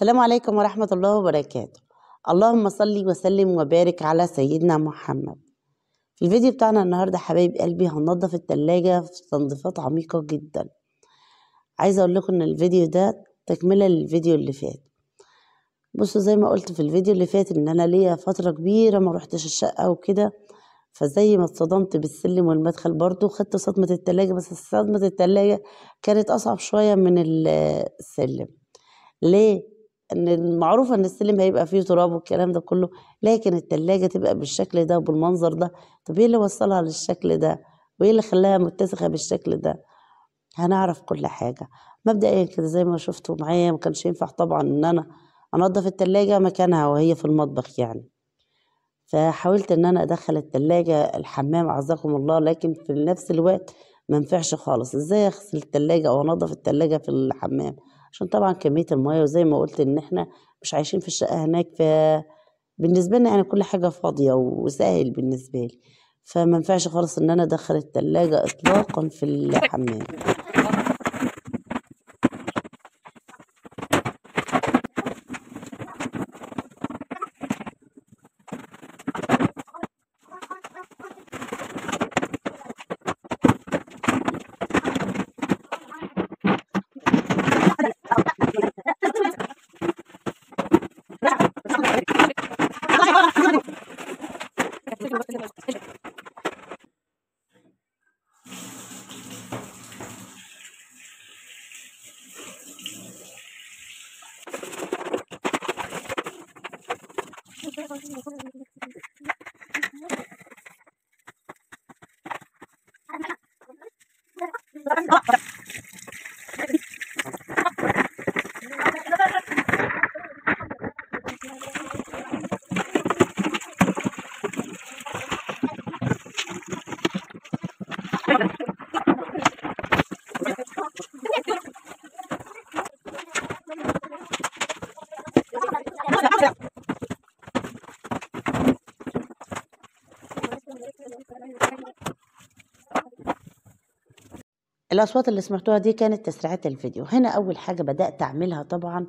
السلام عليكم ورحمة الله وبركاته اللهم صلي وسلم وبارك على سيدنا محمد في الفيديو بتاعنا النهاردة حبايب قلبي هننظف التلاجة في تنظيفات عميقة جدا عايزة اقول لكم ان الفيديو ده تكملة للفيديو اللي فات بصوا زي ما قلت في الفيديو اللي فات ان انا ليا فترة كبيرة ما روحتش الشقة وكده فزي ما اتصدمت بالسلم والمدخل برضو خدت صدمة التلاجة بس صدمة التلاجة كانت أصعب شوية من السلم ليه؟ ان المعروف ان السلم هيبقى فيه تراب والكلام ده كله لكن التلاجة تبقى بالشكل ده وبالمنظر ده طب ايه اللي وصلها للشكل ده وايه اللي خلاها متسخة بالشكل ده هنعرف كل حاجة مبدئيا كده زي ما شفتوا معايا ما كانش ينفع طبعا ان انا انضف التلاجة مكانها وهي في المطبخ يعني فحاولت ان انا ادخل التلاجة الحمام عزكم الله لكن في نفس الوقت منفعش خالص ازاي اغسل التلاجة او انضف التلاجة في الحمام عشان طبعا كمية المياه وزي ما قلت ان احنا مش عايشين في الشقة هناك ف بالنسبة لنا انا يعني كل حاجة فاضية وسهل بالنسبة لي فما ينفعش خالص ان انا ادخل التلاجة اطلاقا في الحمام الاصوات اللي سمعتوها دي كانت تسريعات الفيديو هنا اول حاجه بدات اعملها طبعا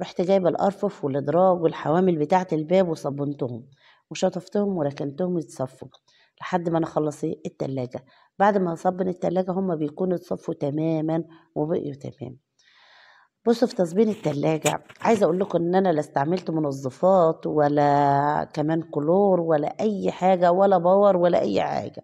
رحت جايبه الارفف والادراج والحوامل بتاعه الباب وصبنتهم وشطفتهم وركنتهم يتصفوا لحد ما انا خلص ايه التلاجة بعد ما صبن التلاجة هما بيكونوا اتصفوا تماما وبقيوا تمام بصوا في تصبين التلاجة عايزة اقول لكم ان انا لا استعملت منظفات ولا كمان كلور ولا اي حاجة ولا باور ولا اي حاجة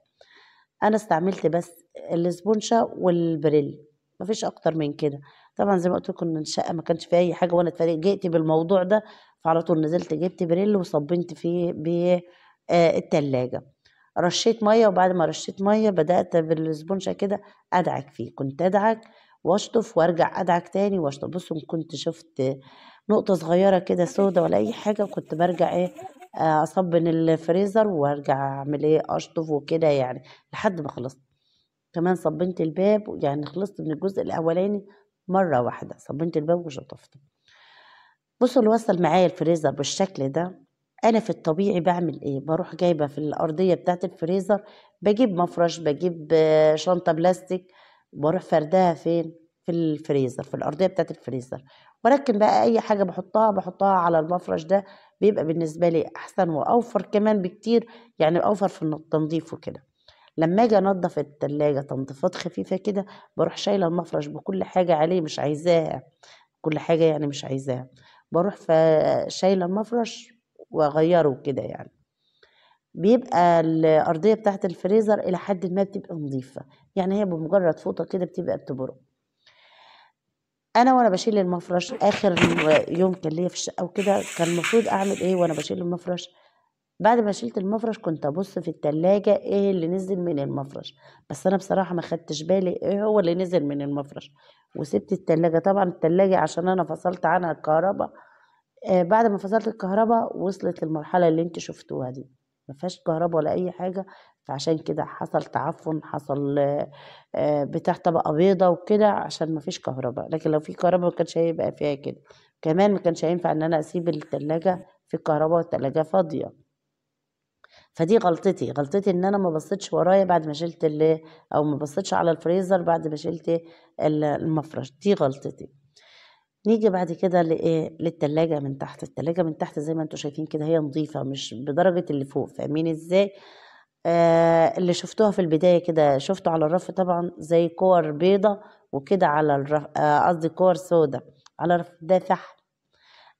انا استعملت بس الاسبونشا والبريل مفيش اكتر من كده طبعا زي ما قلت لكم ان الشقه ما كانش فيها اي حاجه وانا اتفاجئت بالموضوع ده فعلى طول نزلت جبت بريل وصبنت فيه بالتلاجة آه، رشيت ميه وبعد ما رشيت ميه بدات بالاسبونشا كده ادعك فيه كنت ادعك واشطف وارجع ادعك تاني واشطف بصوا كنت شفت نقطه صغيره كده سودة ولا اي حاجه كنت برجع ايه آه، اصبن الفريزر وارجع اعمل ايه اشطف وكده يعني لحد ما خلصت كمان صبنت الباب يعني خلصت من الجزء الاولاني مره واحده صبنت الباب وشطفته بصوا اللي وصل معايا الفريزر بالشكل ده انا في الطبيعي بعمل ايه بروح جايبه في الارضيه بتاعت الفريزر بجيب مفرش بجيب آه، شنطه بلاستيك بروح فردها فين في الفريزر في الارضيه بتاعت الفريزر ولكن بقى اي حاجه بحطها بحطها على المفرش ده بيبقى بالنسبه لي احسن واوفر كمان بكتير يعني اوفر في التنظيف وكده لما اجي انضف التلاجة تنظيفات خفيفة كده بروح شايلة المفرش بكل حاجة عليه مش عايزاها كل حاجة يعني مش عايزاها بروح شايلة المفرش واغيره كده يعني بيبقى الأرضية بتاعت الفريزر إلى حد ما بتبقى نظيفة يعني هي بمجرد فوطة كده بتبقى بتبرق انا وانا بشيل المفرش اخر يوم كان ليا في الشقه وكده كان المفروض اعمل ايه وانا بشيل المفرش بعد ما شلت المفرش كنت ابص في التلاجة ايه اللي نزل من المفرش بس انا بصراحة ما خدتش بالي ايه هو اللي نزل من المفرش وسبت التلاجة طبعا التلاجة عشان انا فصلت عنها الكهرباء آه بعد ما فصلت الكهرباء وصلت للمرحلة اللي انتوا شفتوها دي ما فيهاش كهرباء ولا اي حاجة فعشان كده حصل تعفن حصل آه بتاع طبقة بيضة وكده عشان ما فيش كهرباء لكن لو في كهرباء ما كانش هيبقى فيها كده كمان ما كانش هينفع ان انا اسيب التلاجة في الكهرباء والتلاجة فاضية فدي غلطتي غلطتي ان انا ما بصيتش ورايا بعد ما شلت اللي او ما بصيتش على الفريزر بعد ما شلت المفرش دي غلطتي نيجي بعد كده لايه للتلاجة من تحت التلاجة من تحت زي ما انتم شايفين كده هي نظيفة مش بدرجة اللي فوق فاهمين ازاي آه اللي شفتوها في البداية كده شفتوا على الرف طبعا زي كور بيضة وكده على الرف آه، قصدي آه كور سودا على الرف ده فحم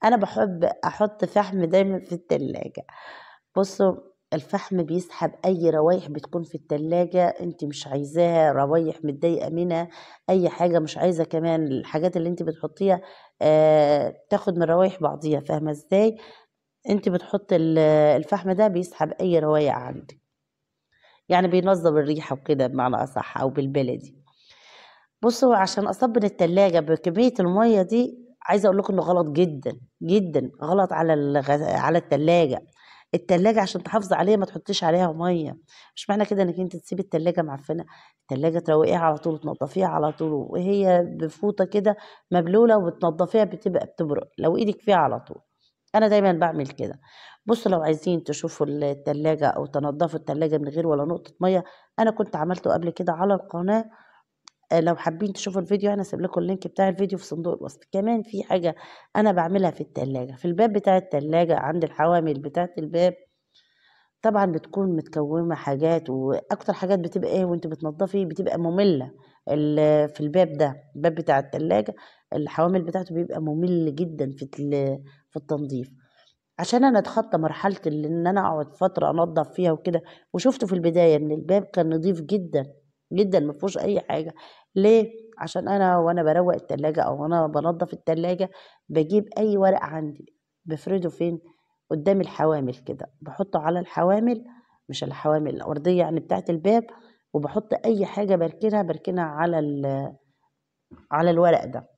انا بحب احط فحم دايما في التلاجة بصوا الفحم بيسحب اي روايح بتكون في التلاجة انت مش عايزاها روايح متضايقة منها اي حاجة مش عايزة كمان الحاجات اللي انت بتحطيها آه تاخد من روايح بعضيها فاهمة ازاي انت بتحط آه، الفحم ده بيسحب اي روايح عندك يعني بينظم الريحة وكده بمعنى اصح او بالبلدي بصوا عشان اصبن التلاجة بكمية المية دي عايزة اقول لكم انه غلط جدا جدا غلط على على التلاجة التلاجة عشان تحافظ عليها ما تحطيش عليها ميه مش معنى كده انك انت تسيبي التلاجة معفنه التلاجة تروقيها على طول وتنضفيها على طول وهي بفوطه كده مبلوله وبتنضفيها بتبقى بتبرق لو ايدك فيها على طول انا دايما بعمل كده بصوا لو عايزين تشوفوا التلاجة او تنضفوا التلاجة من غير ولا نقطه ميه انا كنت عملته قبل كده على القناه آه، لو حابين تشوفوا الفيديو انا سيب لكم اللينك بتاع الفيديو في صندوق الوصف كمان في حاجه انا بعملها في التلاجة في الباب بتاع التلاجة عند الحوامل بتاعه الباب طبعا بتكون متكومه حاجات واكتر حاجات بتبقى ايه وانت بتنضفي بتبقى ممله آه، في الباب ده الباب بتاع التلاجة الحوامل بتاعته بيبقى ممل جدا في آه، في التنظيف عشان انا اتخطى مرحله ان انا اقعد فتره انضف فيها وكده وشفتوا في البدايه ان الباب كان نظيف جدا جدا ما فيهوش اي حاجه ليه عشان انا وانا بروق التلاجة او وانا بنضف التلاجة بجيب اي ورق عندي بفرده فين قدام الحوامل كده بحطه على الحوامل مش الحوامل الارضيه يعني بتاعه الباب وبحط اي حاجه بركنها بركنها على على الورق ده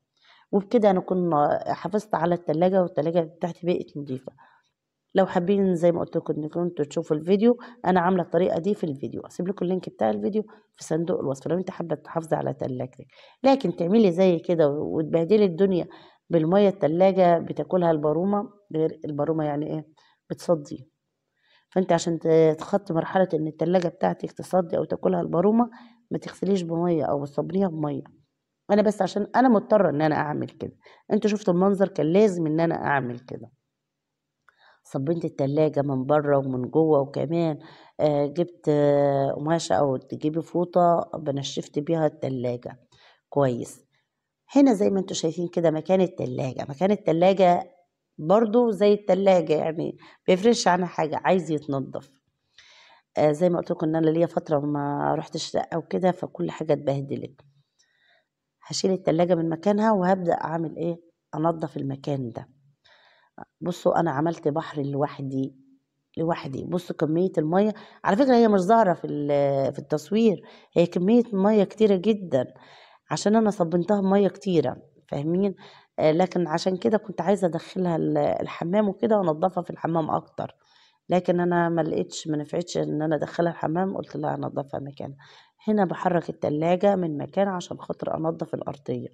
وبكده انا كنا حافظت على التلاجة والتلاجة بتاعتي بقت نضيفه لو حابين زي ما قلت لكم انكم انتوا تشوفوا الفيديو انا عامله الطريقه دي في الفيديو اسيب لكم اللينك بتاع الفيديو في صندوق الوصف لو انت حابه تحافظي على تلاجتك لكن تعملي زي كده وتبهدلي الدنيا بالميه التلاجه بتاكلها البارومه غير البارومه يعني ايه بتصدي فانت عشان تخطي مرحله ان التلاجه بتاعتك تصدي او تاكلها البارومه ما تغسليش بميه او تصبريها بميه انا بس عشان انا مضطره ان انا اعمل كده انتوا شفتوا المنظر كان لازم ان انا اعمل كده صبنت التلاجة من بره ومن جوه وكمان جبت قماشة أو تجيبي فوطة بنشفت بيها التلاجة كويس هنا زي ما انتوا شايفين كده مكان التلاجة مكان التلاجة برضو زي التلاجة يعني بيفرش عنها حاجة عايز يتنضف زي ما قلت لكم ان انا ليا فترة ما رحتش او وكده فكل حاجة اتبهدلت هشيل التلاجة من مكانها وهبدأ اعمل ايه انضف المكان ده بصوا انا عملت بحر لوحدي لوحدي بصوا كميه الميه على فكره هي مش ظاهره في في التصوير هي كميه ميه كتيره جدا عشان انا صبنتها ميه كتيره فاهمين آه، لكن عشان كده كنت عايزه ادخلها الحمام وكده وانضفها في الحمام اكتر لكن انا ما لقيتش ما نفعتش ان انا ادخلها الحمام قلت لا انضفها مكان هنا بحرك التلاجة من مكان عشان خاطر انضف الارضيه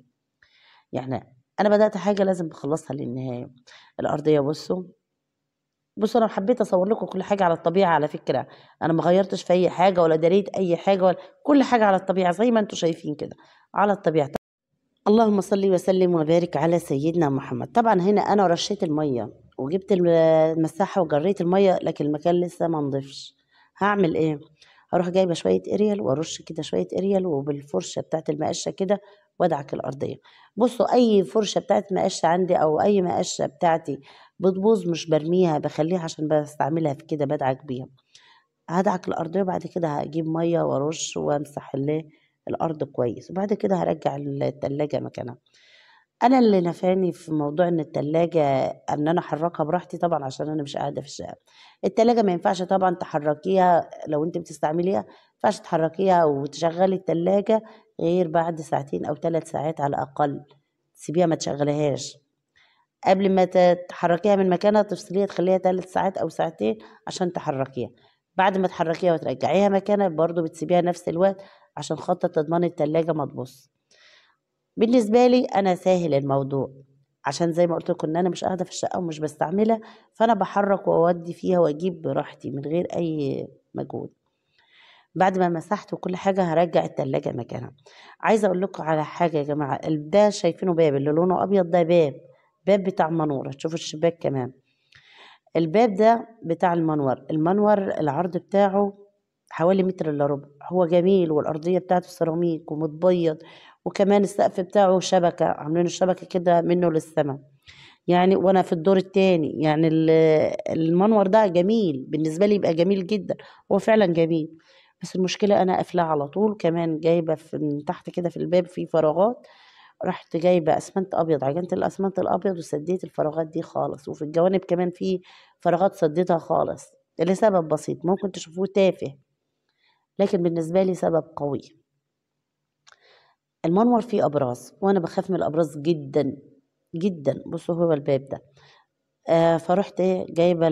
يعني انا بدات حاجه لازم بخلصها للنهايه الارضيه بصوا بصوا انا حبيت اصور لكم كل حاجه على الطبيعه على فكره انا ما غيرتش في اي حاجه ولا دريت اي حاجه ولا كل حاجه على الطبيعه زي ما انتم شايفين كده على الطبيعه اللهم صل وسلم وبارك على سيدنا محمد طبعا هنا انا رشيت الميه وجبت المساحه وجريت الميه لكن المكان لسه ما نضفش هعمل ايه هروح جايبه شويه اريال وارش كده شويه اريال وبالفرشه بتاعه المقشه كده وضعك الارضيه بصوا اي فرشه بتاعت مقاشة عندي او اي مقاشة بتاعتي بتبوظ مش برميها بخليها عشان بستعملها في كده بدعك بيها هدعك الارضيه وبعد كده هجيب ميه وارش وامسح الارض كويس وبعد كده هرجع التلاجة مكانها انا اللي نفاني في موضوع ان التلاجة ان انا احركها براحتي طبعا عشان انا مش قاعده في الشقه التلاجة ما ينفعش طبعا تحركيها لو انت بتستعمليها ما ينفعش تحركيها وتشغلي التلاجة غير بعد ساعتين أو ثلاث ساعات على الأقل سيبيها ما تشغلهاش قبل ما تحركيها من مكانها تفصليها تخليها ثلاث ساعات أو ساعتين عشان تحركيها بعد ما تحركيها وترجعيها مكانها برضو بتسيبيها نفس الوقت عشان خاطر تضمني التلاجة ما تبص بالنسبة لي أنا ساهل الموضوع عشان زي ما قلت لكم ان انا مش قاعده في الشقه ومش بستعملها فانا بحرك واودي فيها واجيب براحتي من غير اي مجهود بعد ما مسحت وكل حاجة هرجع التلاجة مكانها عايزة أقول لكم على حاجة يا جماعة ده شايفينه باب اللي لونه أبيض ده باب باب بتاع منورة تشوفوا الشباك كمان الباب ده بتاع المنور المنور العرض بتاعه حوالي متر الا ربع هو جميل والارضيه بتاعته سيراميك ومتبيض وكمان السقف بتاعه شبكه عاملين الشبكه كده منه للسماء يعني وانا في الدور التاني يعني المنور ده جميل بالنسبه لي يبقى جميل جدا هو فعلا جميل بس المشكلة أنا قافلة على طول كمان جايبة في من تحت كده في الباب في فراغات رحت جايبة أسمنت أبيض عجنت الأسمنت الأبيض وسديت الفراغات دي خالص وفي الجوانب كمان في فراغات سديتها خالص لسبب بسيط ممكن تشوفوه تافه لكن بالنسبة لي سبب قوي المنور فيه أبراز وأنا بخاف من الأبراز جدا جدا بصوا هو الباب ده آه، فرحت جايبه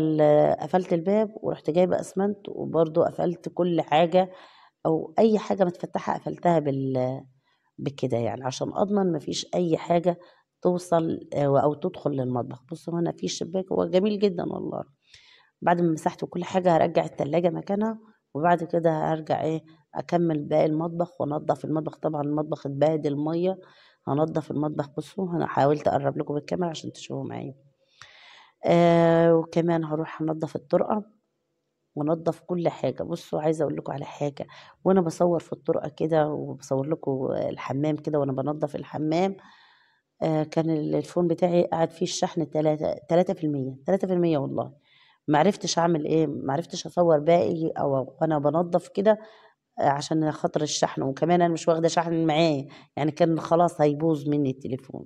قفلت الباب ورحت جايبه اسمنت وبرضو قفلت كل حاجه او اي حاجه متفتحه قفلتها بال بكده يعني عشان اضمن مفيش اي حاجه توصل آه، او تدخل للمطبخ بصوا هنا في شباك هو جميل جدا والله بعد ما مسحت كل حاجه هرجع التلاجة مكانها وبعد كده هرجع ايه اكمل باقي المطبخ وانضف المطبخ طبعا المطبخ اتبهدل المية هنضف المطبخ بصوا انا حاولت اقرب لكم بالكاميرا عشان تشوفوا معايا آه وكمان هروح انضف الطرقه وانضف كل حاجه بصوا عايزه اقول لكم على حاجه وانا بصور في الطرقه كده وبصور لكم الحمام كده وانا بنضف الحمام آه كان الفون بتاعي قاعد فيه الشحن تلاتة في المية والله معرفتش اعمل ايه معرفتش اصور باقي او انا بنضف كده آه، عشان خاطر الشحن وكمان انا مش واخده شحن معايا يعني كان خلاص هيبوظ مني التليفون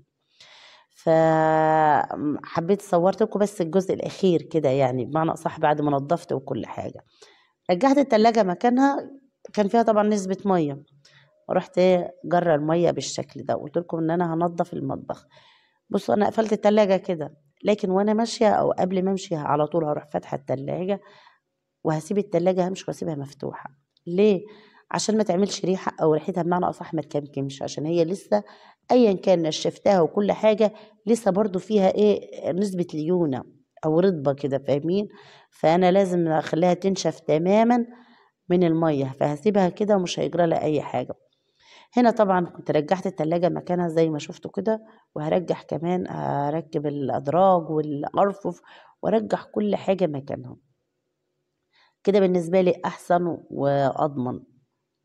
فحبيت صورت لكم بس الجزء الاخير كده يعني بمعنى اصح بعد ما نضفت وكل حاجه رجعت التلاجة مكانها كان فيها طبعا نسبة مية رحت إيه، جرى المية بالشكل ده قلت لكم ان انا هنضف المطبخ بصوا انا قفلت التلاجة كده لكن وانا ماشية او قبل ما امشي على طول هروح فاتحة التلاجة وهسيب التلاجة همشي واسيبها مفتوحة ليه عشان ما تعملش ريحه او ريحتها بمعنى اصح ما تكمكمش عشان هي لسه ايا كان نشفتها وكل حاجه لسه برضو فيها ايه نسبه ليونه او رطبه كده فاهمين فانا لازم اخليها تنشف تماما من الميه فهسيبها كده ومش هيجرى لها اي حاجه هنا طبعا كنت رجعت التلاجة مكانها زي ما شفتوا كده وهرجح كمان اركب الادراج والارفف وارجح كل حاجة مكانها كده بالنسبة لي احسن واضمن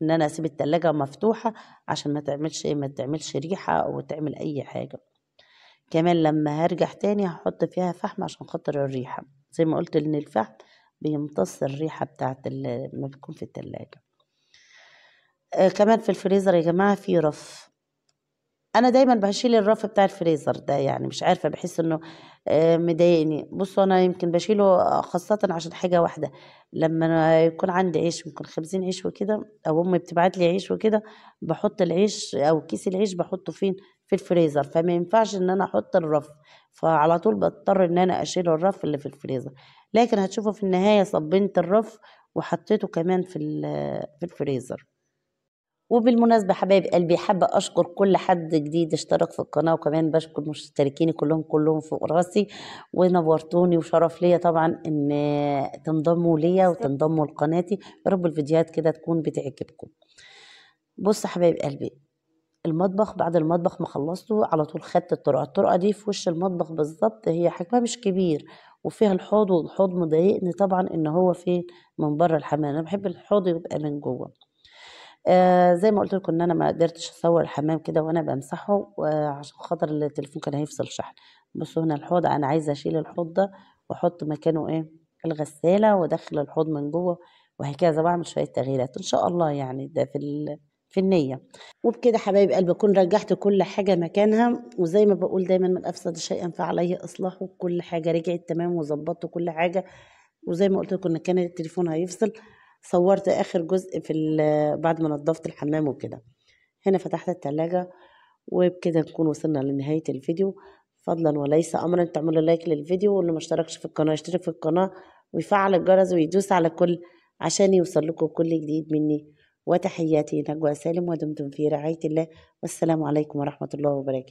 ان انا اسيب التلاجة مفتوحة عشان ما تعملش إيه، ما تعملش ريحة او تعمل اي حاجة كمان لما هرجع تاني هحط فيها فحم عشان خاطر الريحة زي ما قلت ان الفحم بيمتص الريحة بتاعت ما بتكون في التلاجة آه كمان في الفريزر يا جماعة في رف انا دايما بشيل الرف بتاع الفريزر ده يعني مش عارفه بحس انه آه، مضايقني بصوا انا يمكن بشيله آه، خاصه عشان حاجه واحده لما يكون عندي عيش يمكن خبزين عيش وكده او امي بتبعت لي عيش وكده بحط العيش او كيس العيش بحطه فين في الفريزر فما ينفعش ان انا احط الرف فعلى طول بضطر ان انا اشيل الرف اللي في الفريزر لكن هتشوفوا في النهايه صبنت الرف وحطيته كمان في آه، في الفريزر وبالمناسبة حبايب قلبي حابة أشكر كل حد جديد اشترك في القناة وكمان بشكر مشتركيني كلهم كلهم فوق راسي ونورتوني وشرف ليا طبعا إن تنضموا ليا وتنضموا لقناتي يا رب الفيديوهات كده تكون بتعجبكم بص حبايب قلبي المطبخ بعد المطبخ ما خلصته على طول خدت الطرقه الطرقه دي في وش المطبخ بالظبط هي حجمها مش كبير وفيها الحوض والحوض مضايقني طبعا ان هو فين من بره الحمام انا بحب الحوض يبقى من جوه آه زي ما قلت لكم ان انا ما قدرتش اصور الحمام كده وانا بمسحه عشان خاطر التليفون كان هيفصل شحن بصوا هنا الحوض انا عايزه اشيل الحوض ده واحط مكانه ايه الغساله وادخل الحوض من جوه وهكذا بعمل شويه تغييرات ان شاء الله يعني ده في ال... في النية وبكده حبايب قلبي أكون رجعت كل حاجة مكانها وزي ما بقول دايما من أفسد شيئا فعليه إصلاحه كل حاجة رجعت تمام وظبطت كل حاجة وزي ما قلت لكم إن كان التليفون هيفصل صورت اخر جزء في بعد ما نضفت الحمام وكده هنا فتحت التلاجة وبكده نكون وصلنا لنهاية الفيديو فضلا وليس امرا تعملوا لايك للفيديو واللي ما اشتركش في القناة يشترك في القناة ويفعل الجرس ويدوس على كل عشان يوصل لكم كل جديد مني وتحياتي نجوى سالم ودمتم في رعاية الله والسلام عليكم ورحمة الله وبركاته